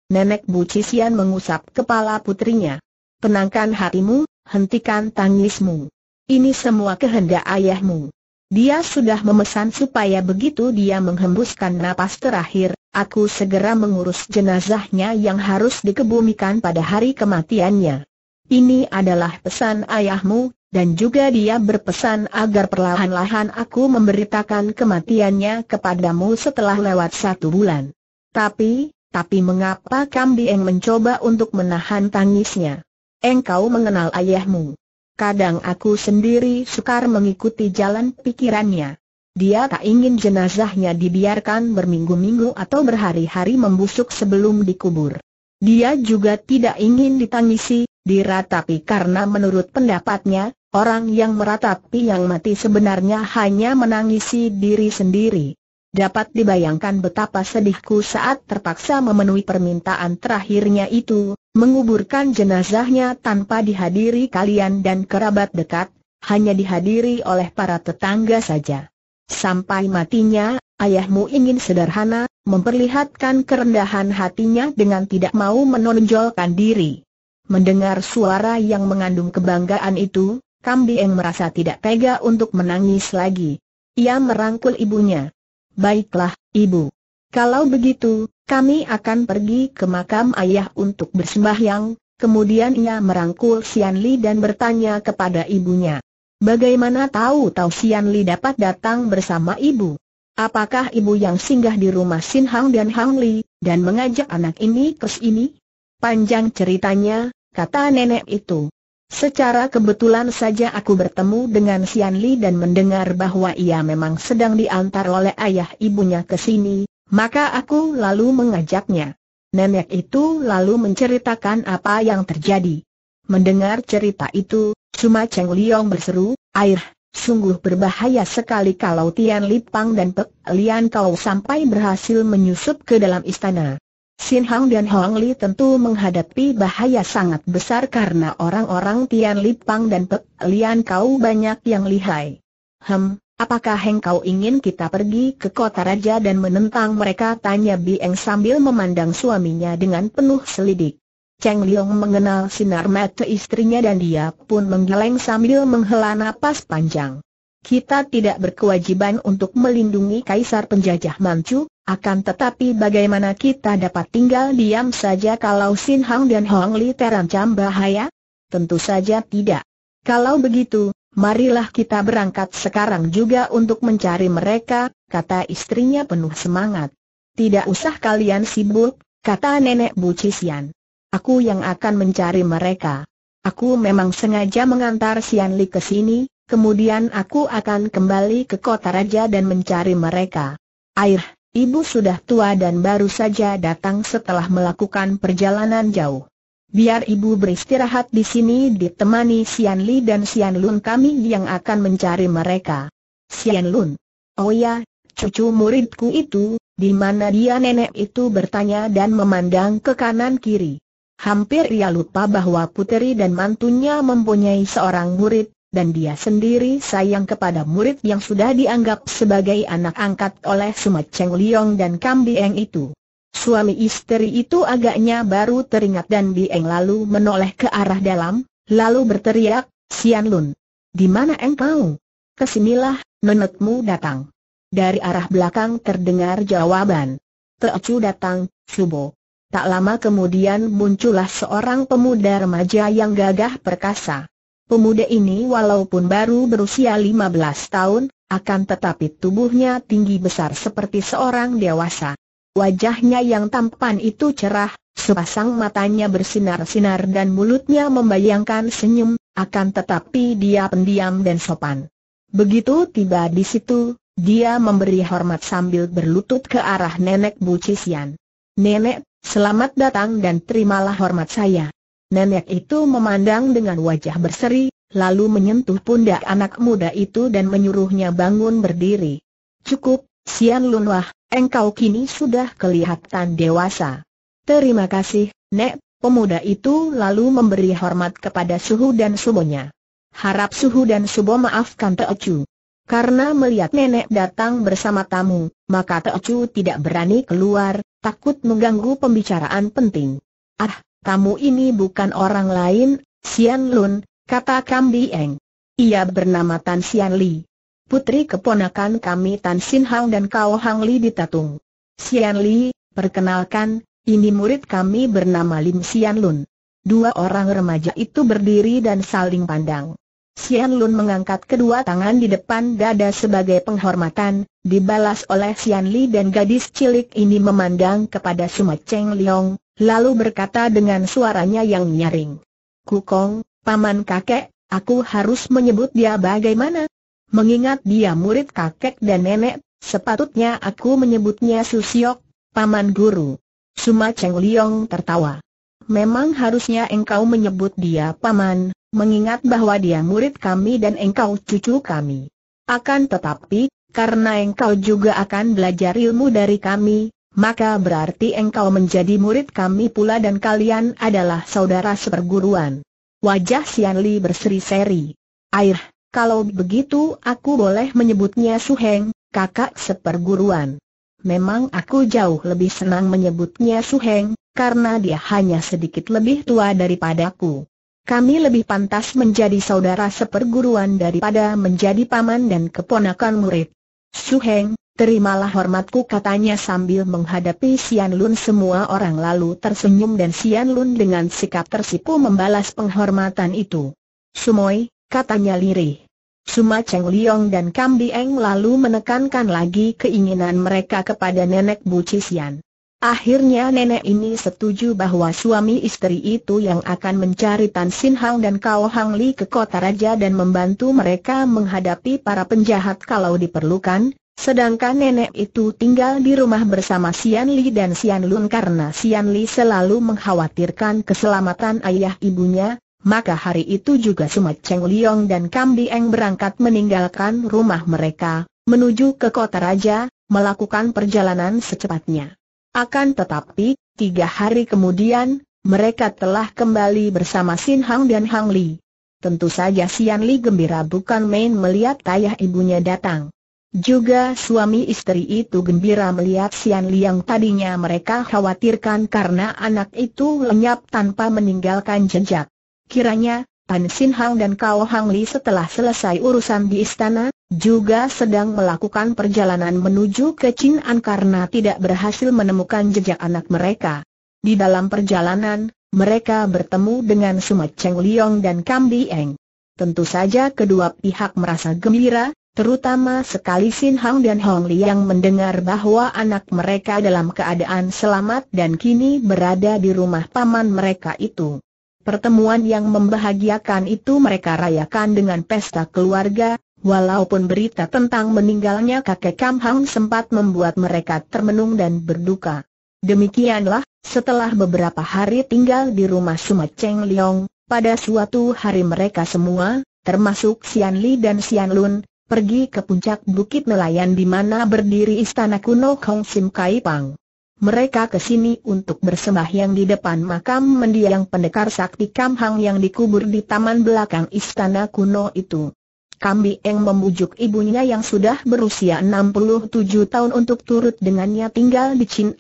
[SPEAKER 1] Nenek Bu Cisian mengusap kepala putrinya. Tenangkan hatimu, hentikan tangismu. Ini semua kehendak ayahmu. Dia sudah memesan supaya begitu dia menghembuskan napas terakhir, Aku segera mengurus jenazahnya yang harus dikebumikan pada hari kematiannya. Ini adalah pesan ayahmu, dan juga dia berpesan agar perlahan-lahan aku memberitakan kematiannya kepadamu setelah lewat satu bulan. Tapi, tapi mengapa Kambieng mencoba untuk menahan tangisnya? Engkau mengenal ayahmu. Kadang aku sendiri sukar mengikuti jalan pikirannya. Dia tak ingin jenazahnya dibiarkan berminggu-minggu atau berhari-hari membusuk sebelum dikubur. Dia juga tidak ingin ditangisi, diratapi karena menurut pendapatnya, orang yang meratapi yang mati sebenarnya hanya menangisi diri sendiri. Dapat dibayangkan betapa sedihku saat terpaksa memenuhi permintaan terakhirnya itu, menguburkan jenazahnya tanpa dihadiri kalian dan kerabat dekat, hanya dihadiri oleh para tetangga saja. Sampai matinya, ayahmu ingin sederhana, memperlihatkan kerendahan hatinya dengan tidak mau menonjolkan diri. Mendengar suara yang mengandung kebanggaan itu, Kambieng merasa tidak tega untuk menangis lagi. Ia merangkul ibunya. Baiklah, ibu. Kalau begitu, kami akan pergi ke makam ayah untuk bersembahyang, Kemudian ia merangkul Xian Li dan bertanya kepada ibunya. Bagaimana tahu Tau Sian Li dapat datang bersama ibu? Apakah ibu yang singgah di rumah Sin Hang dan Hang Li, dan mengajak anak ini ke sini? Panjang ceritanya, kata nenek itu. Secara kebetulan saja aku bertemu dengan Sian Li dan mendengar bahwa ia memang sedang diantar oleh ayah ibunya ke sini, maka aku lalu mengajaknya. Nenek itu lalu menceritakan apa yang terjadi. Mendengar cerita itu, Cuma Cheng Liong berseru, air, sungguh berbahaya sekali kalau Tian Lipang dan Pek Lian Kau sampai berhasil menyusup ke dalam istana. Sin Hang dan Hong Li tentu menghadapi bahaya sangat besar karena orang-orang Tian Lipang dan Pek Lian Kau banyak yang lihai. Hem, apakah Heng Kau ingin kita pergi ke kota raja dan menentang mereka? Tanya Bieng sambil memandang suaminya dengan penuh selidik. Cheng Liong mengenal sinar mata istrinya dan dia pun menggeleng sambil menghela nafas panjang. Kita tidak berkewajiban untuk melindungi kaisar penjajah Manchu, akan tetapi bagaimana kita dapat tinggal diam saja kalau Sin Hang dan Hong Li terancam bahaya? Tentu saja tidak. Kalau begitu, marilah kita berangkat sekarang juga untuk mencari mereka, kata istrinya penuh semangat. Tidak usah kalian sibuk, kata nenek Bu Cixian. Aku yang akan mencari mereka. Aku memang sengaja mengantar Sian Li ke sini, kemudian aku akan kembali ke kota raja dan mencari mereka. Air, ibu sudah tua dan baru saja datang setelah melakukan perjalanan jauh. Biar ibu beristirahat di sini ditemani Sian Li dan Sian Lun kami yang akan mencari mereka. Sian Lun. Oh ya, cucu muridku itu, di mana dia nenek itu bertanya dan memandang ke kanan kiri. Hampir ia lupa bahwa puteri dan mantunya mempunyai seorang murid, dan dia sendiri sayang kepada murid yang sudah dianggap sebagai anak angkat oleh Suma Cheng Liong dan Kam Bieng itu. Suami istri itu agaknya baru teringat dan Bieng lalu menoleh ke arah dalam, lalu berteriak, Sian Lun, di mana engkau? Kesinilah, nenekmu datang. Dari arah belakang terdengar jawaban. Teocu datang, Subo. Tak lama kemudian muncullah seorang pemuda remaja yang gagah perkasa. Pemuda ini walaupun baru berusia 15 tahun, akan tetapi tubuhnya tinggi besar seperti seorang dewasa. Wajahnya yang tampan itu cerah, sepasang matanya bersinar-sinar dan mulutnya membayangkan senyum, akan tetapi dia pendiam dan sopan. Begitu tiba di situ, dia memberi hormat sambil berlutut ke arah nenek Bucisian. Nenek, Selamat datang dan terimalah hormat saya. Nenek itu memandang dengan wajah berseri, lalu menyentuh pundak anak muda itu dan menyuruhnya bangun berdiri. Cukup, Sian Lunwah, engkau kini sudah kelihatan dewasa. Terima kasih, Nek. Pemuda itu lalu memberi hormat kepada Suhu dan Subonya. Harap Suhu dan Subo maafkan Teocu. Karena melihat nenek datang bersama tamu, maka Teocu tidak berani keluar, takut mengganggu pembicaraan penting. Ah, kamu ini bukan orang lain, Xian Lun, kata Kam Bieng. Ia bernama Tan Xian Li. Putri keponakan kami Tan Sin Hang dan Kao Hang Li di Tatung. Xian Li, perkenalkan, ini murid kami bernama Lim Xian Lun. Dua orang remaja itu berdiri dan saling pandang. Xian Lun mengangkat kedua tangan di depan dada sebagai penghormatan, dibalas oleh Xian Li dan gadis cilik ini memandang kepada Suma Cheng Liong, lalu berkata dengan suaranya yang nyaring. Kukong, paman kakek, aku harus menyebut dia bagaimana? Mengingat dia murid kakek dan nenek, sepatutnya aku menyebutnya Susiok, paman guru. Suma Cheng Liong tertawa. Memang harusnya engkau menyebut dia paman, mengingat bahwa dia murid kami dan engkau cucu kami. Akan tetapi, karena engkau juga akan belajar ilmu dari kami, maka berarti engkau menjadi murid kami pula dan kalian adalah saudara seperguruan. Wajah Sian Li berseri-seri. Air, kalau begitu aku boleh menyebutnya Suheng, kakak seperguruan. Memang aku jauh lebih senang menyebutnya Suheng, karena dia hanya sedikit lebih tua daripadaku kami lebih pantas menjadi saudara seperguruan daripada menjadi paman dan keponakan murid. Su Heng, terimalah hormatku katanya sambil menghadapi Sian Lun semua orang lalu tersenyum dan Sian Lun dengan sikap tersipu membalas penghormatan itu. Sumoi, katanya lirih. Suma Cheng Liong dan Kam Bieng lalu menekankan lagi keinginan mereka kepada nenek Bu Cisian. Akhirnya nenek ini setuju bahwa suami istri itu yang akan mencari Tan Sin Hang dan Kao Hang Li ke kota raja dan membantu mereka menghadapi para penjahat kalau diperlukan, sedangkan nenek itu tinggal di rumah bersama Sian Li dan Sian Lun karena Sian Li selalu mengkhawatirkan keselamatan ayah ibunya, maka hari itu juga Sumat Cheng Liong dan Kam Dieng berangkat meninggalkan rumah mereka, menuju ke kota raja, melakukan perjalanan secepatnya. Akan tetapi, tiga hari kemudian, mereka telah kembali bersama Sin Hang dan Hang Li. Tentu saja Sian Li gembira bukan main melihat ayah ibunya datang. Juga suami istri itu gembira melihat Sian Li yang tadinya mereka khawatirkan karena anak itu lenyap tanpa meninggalkan jejak. Kiranya, Tan Sin Hang dan Kao Hang Li setelah selesai urusan di istana, juga sedang melakukan perjalanan menuju ke Chin'an karena tidak berhasil menemukan jejak anak mereka. Di dalam perjalanan, mereka bertemu dengan Sumat Cheng Liong dan Kam Eng. Tentu saja kedua pihak merasa gembira, terutama sekali Sin Hang dan Hong Li yang mendengar bahwa anak mereka dalam keadaan selamat dan kini berada di rumah paman mereka itu. Pertemuan yang membahagiakan itu mereka rayakan dengan pesta keluarga, walaupun berita tentang meninggalnya kakek Kam Hang sempat membuat mereka termenung dan berduka. Demikianlah, setelah beberapa hari tinggal di rumah Cheng Liong, pada suatu hari mereka semua, termasuk Xian Li dan Xian Lun, pergi ke puncak Bukit Nelayan di mana berdiri istana kuno Kong Sim Kai Pang. Mereka ke sini untuk bersembahyang di depan makam mendiang pendekar sakti Kamhang yang dikubur di taman belakang istana kuno itu. Kambi Eng membujuk ibunya yang sudah berusia 67 tahun untuk turut dengannya tinggal di Chin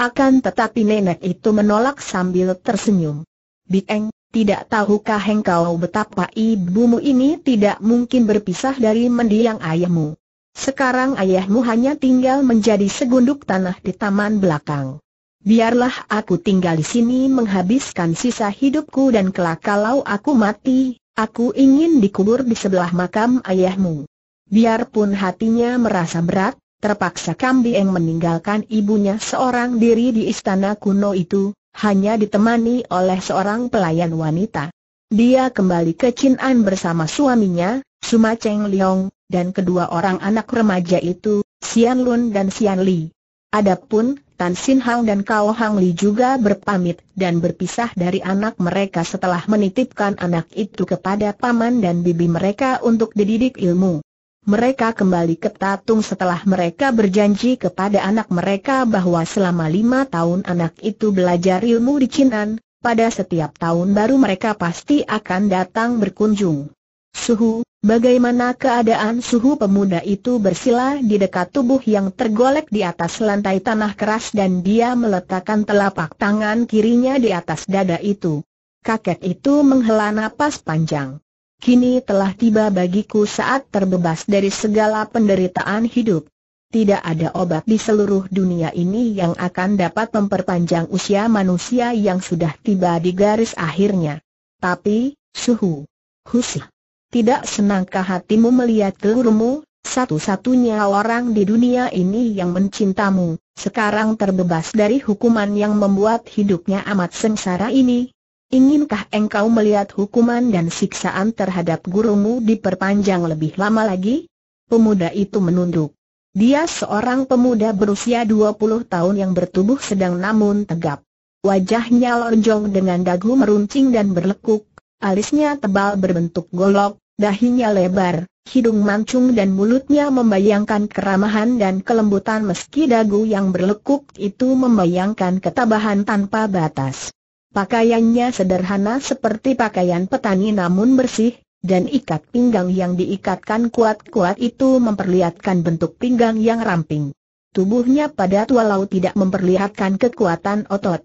[SPEAKER 1] Akan tetapi nenek itu menolak sambil tersenyum. Eng, tidak tahukah engkau betapa ibumu ini tidak mungkin berpisah dari mendiang ayahmu? Sekarang ayahmu hanya tinggal menjadi segunduk tanah di taman belakang. Biarlah aku tinggal di sini menghabiskan sisa hidupku dan kelak kalau aku mati, aku ingin dikubur di sebelah makam ayahmu. Biarpun hatinya merasa berat, terpaksa yang meninggalkan ibunya seorang diri di istana kuno itu, hanya ditemani oleh seorang pelayan wanita. Dia kembali ke Chin'an bersama suaminya, Suma Cheng Leong, dan kedua orang anak remaja itu, Xian Lun dan Xian Li. Adapun, Tan Xin Hang dan Kao Hang Li juga berpamit dan berpisah dari anak mereka setelah menitipkan anak itu kepada paman dan bibi mereka untuk dididik ilmu. Mereka kembali ke Tatung setelah mereka berjanji kepada anak mereka bahwa selama lima tahun anak itu belajar ilmu di Cinan, pada setiap tahun baru mereka pasti akan datang berkunjung. Suhu, Bagaimana keadaan suhu pemuda itu bersila di dekat tubuh yang tergolek di atas lantai tanah keras dan dia meletakkan telapak tangan kirinya di atas dada itu. Kakek itu menghela napas panjang. Kini telah tiba bagiku saat terbebas dari segala penderitaan hidup. Tidak ada obat di seluruh dunia ini yang akan dapat memperpanjang usia manusia yang sudah tiba di garis akhirnya. Tapi, suhu. Husih. Tidak senangkah hatimu melihat gurumu, satu-satunya orang di dunia ini yang mencintamu, sekarang terbebas dari hukuman yang membuat hidupnya amat sengsara ini? Inginkah engkau melihat hukuman dan siksaan terhadap gurumu diperpanjang lebih lama lagi? Pemuda itu menunduk. Dia seorang pemuda berusia 20 tahun yang bertubuh sedang namun tegap. Wajahnya lonjong dengan dagu meruncing dan berlekuk, Alisnya tebal berbentuk golok, dahinya lebar, hidung mancung dan mulutnya membayangkan keramahan dan kelembutan meski dagu yang berlekuk itu membayangkan ketabahan tanpa batas. Pakaiannya sederhana seperti pakaian petani namun bersih, dan ikat pinggang yang diikatkan kuat-kuat itu memperlihatkan bentuk pinggang yang ramping. Tubuhnya padat walau tidak memperlihatkan kekuatan otot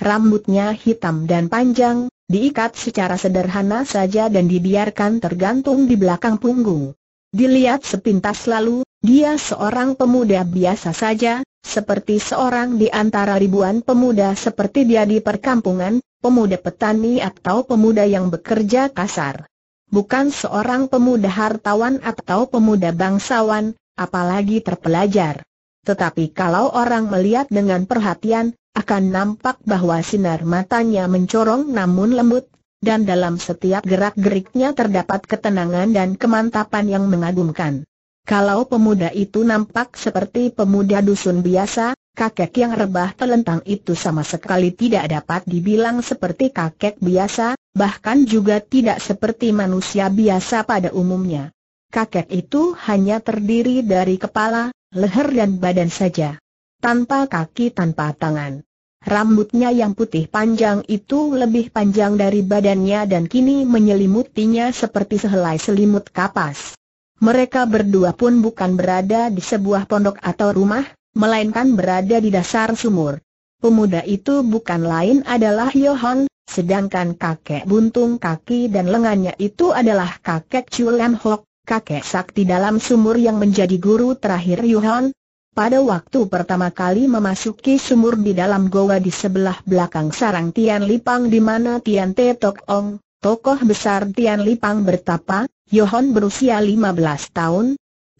[SPEAKER 1] rambutnya hitam dan panjang, diikat secara sederhana saja dan dibiarkan tergantung di belakang punggung. Dilihat sepintas lalu, dia seorang pemuda biasa saja, seperti seorang di antara ribuan pemuda seperti dia di perkampungan, pemuda petani atau pemuda yang bekerja kasar. Bukan seorang pemuda hartawan atau pemuda bangsawan, apalagi terpelajar. Tetapi kalau orang melihat dengan perhatian, akan nampak bahwa sinar matanya mencorong namun lembut, dan dalam setiap gerak-geriknya terdapat ketenangan dan kemantapan yang mengagumkan. Kalau pemuda itu nampak seperti pemuda dusun biasa, kakek yang rebah telentang itu sama sekali tidak dapat dibilang seperti kakek biasa, bahkan juga tidak seperti manusia biasa pada umumnya. Kakek itu hanya terdiri dari kepala, leher dan badan saja tanpa kaki tanpa tangan. Rambutnya yang putih panjang itu lebih panjang dari badannya dan kini menyelimutinya seperti sehelai selimut kapas. Mereka berdua pun bukan berada di sebuah pondok atau rumah, melainkan berada di dasar sumur. Pemuda itu bukan lain adalah Yohan, sedangkan kakek buntung kaki dan lengannya itu adalah kakek Chulem Hok, kakek sakti dalam sumur yang menjadi guru terakhir Yohan, pada waktu pertama kali memasuki sumur di dalam goa di sebelah belakang sarang Tian Lipang di mana Tian Te Tok Ong, tokoh besar Tian Lipang bertapa, Yohon berusia 15 tahun,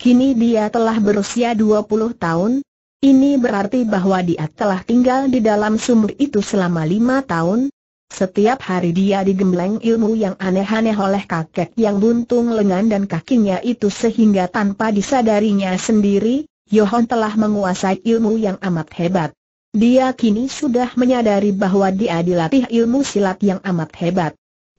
[SPEAKER 1] kini dia telah berusia 20 tahun, ini berarti bahwa dia telah tinggal di dalam sumur itu selama 5 tahun. Setiap hari dia digembleng ilmu yang aneh-aneh oleh kakek yang buntung lengan dan kakinya itu sehingga tanpa disadarinya sendiri, Yohon telah menguasai ilmu yang amat hebat. Dia kini sudah menyadari bahwa dia dilatih ilmu silat yang amat hebat.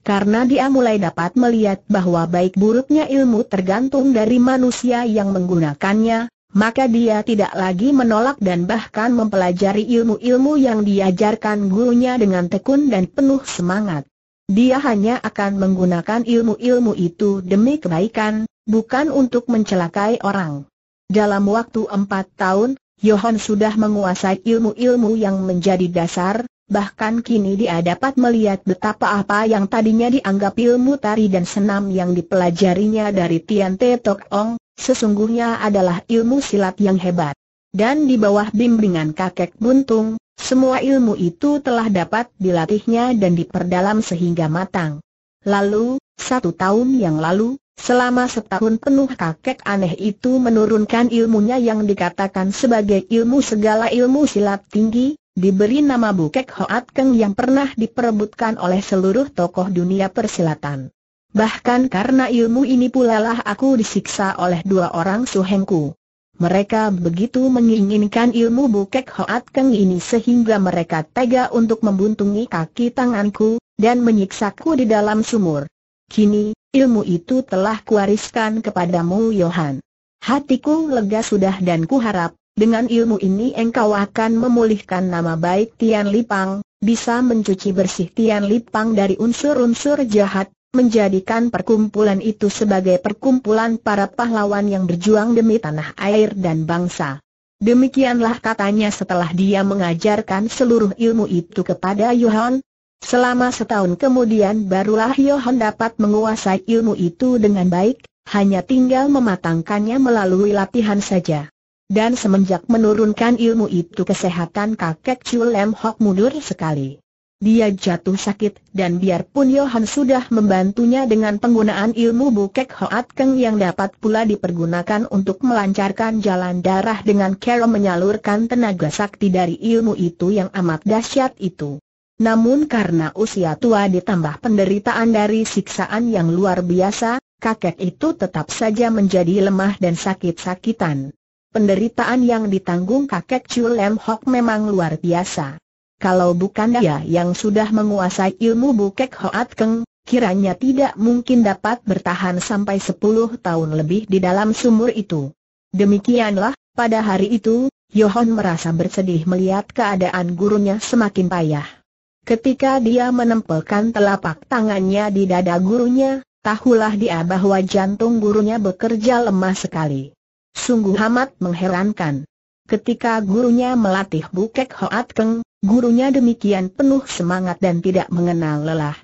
[SPEAKER 1] Karena dia mulai dapat melihat bahwa baik buruknya ilmu tergantung dari manusia yang menggunakannya, maka dia tidak lagi menolak dan bahkan mempelajari ilmu-ilmu yang diajarkan gurunya dengan tekun dan penuh semangat. Dia hanya akan menggunakan ilmu-ilmu itu demi kebaikan, bukan untuk mencelakai orang. Dalam waktu empat tahun, Johan sudah menguasai ilmu-ilmu yang menjadi dasar, bahkan kini dia dapat melihat betapa apa yang tadinya dianggap ilmu tari dan senam yang dipelajarinya dari Tian Te Tok Ong, sesungguhnya adalah ilmu silat yang hebat. Dan di bawah bimbingan kakek buntung, semua ilmu itu telah dapat dilatihnya dan diperdalam sehingga matang. Lalu, satu tahun yang lalu, Selama setahun penuh kakek aneh itu menurunkan ilmunya yang dikatakan sebagai ilmu segala ilmu silat tinggi, diberi nama Bukek Hoat Keng yang pernah diperebutkan oleh seluruh tokoh dunia persilatan. Bahkan karena ilmu ini pula lah aku disiksa oleh dua orang suhengku. Mereka begitu menginginkan ilmu bukek hoat keng ini sehingga mereka tega untuk membuntungi kaki tanganku, dan menyiksaku di dalam sumur. Kini, Ilmu itu telah kuwariskan kepadamu Yohan. Hatiku lega sudah dan kuharap, dengan ilmu ini engkau akan memulihkan nama baik Tian Lipang, bisa mencuci bersih Tian Lipang dari unsur-unsur jahat, menjadikan perkumpulan itu sebagai perkumpulan para pahlawan yang berjuang demi tanah air dan bangsa. Demikianlah katanya setelah dia mengajarkan seluruh ilmu itu kepada Yohan, Selama setahun kemudian barulah Yohan dapat menguasai ilmu itu dengan baik, hanya tinggal mematangkannya melalui latihan saja. Dan semenjak menurunkan ilmu itu kesehatan kakek Lem Hok mundur sekali. Dia jatuh sakit dan biarpun Yohan sudah membantunya dengan penggunaan ilmu bukek Hoat Keng yang dapat pula dipergunakan untuk melancarkan jalan darah dengan cara menyalurkan tenaga sakti dari ilmu itu yang amat dahsyat itu. Namun karena usia tua ditambah penderitaan dari siksaan yang luar biasa, kakek itu tetap saja menjadi lemah dan sakit-sakitan. Penderitaan yang ditanggung kakek Chu Lem Hok memang luar biasa. Kalau bukan dia yang sudah menguasai ilmu bukek Hoat Keng, kiranya tidak mungkin dapat bertahan sampai 10 tahun lebih di dalam sumur itu. Demikianlah, pada hari itu, Yohon merasa bersedih melihat keadaan gurunya semakin payah. Ketika dia menempelkan telapak tangannya di dada gurunya, tahulah dia bahwa jantung gurunya bekerja lemah sekali. Sungguh amat mengherankan. Ketika gurunya melatih Bukek Hoat Keng, gurunya demikian penuh semangat dan tidak mengenal lelah.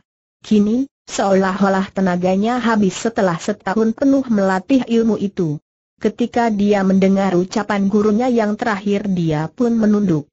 [SPEAKER 1] Kini, seolah-olah tenaganya habis setelah setahun penuh melatih ilmu itu. Ketika dia mendengar ucapan gurunya yang terakhir dia pun menunduk.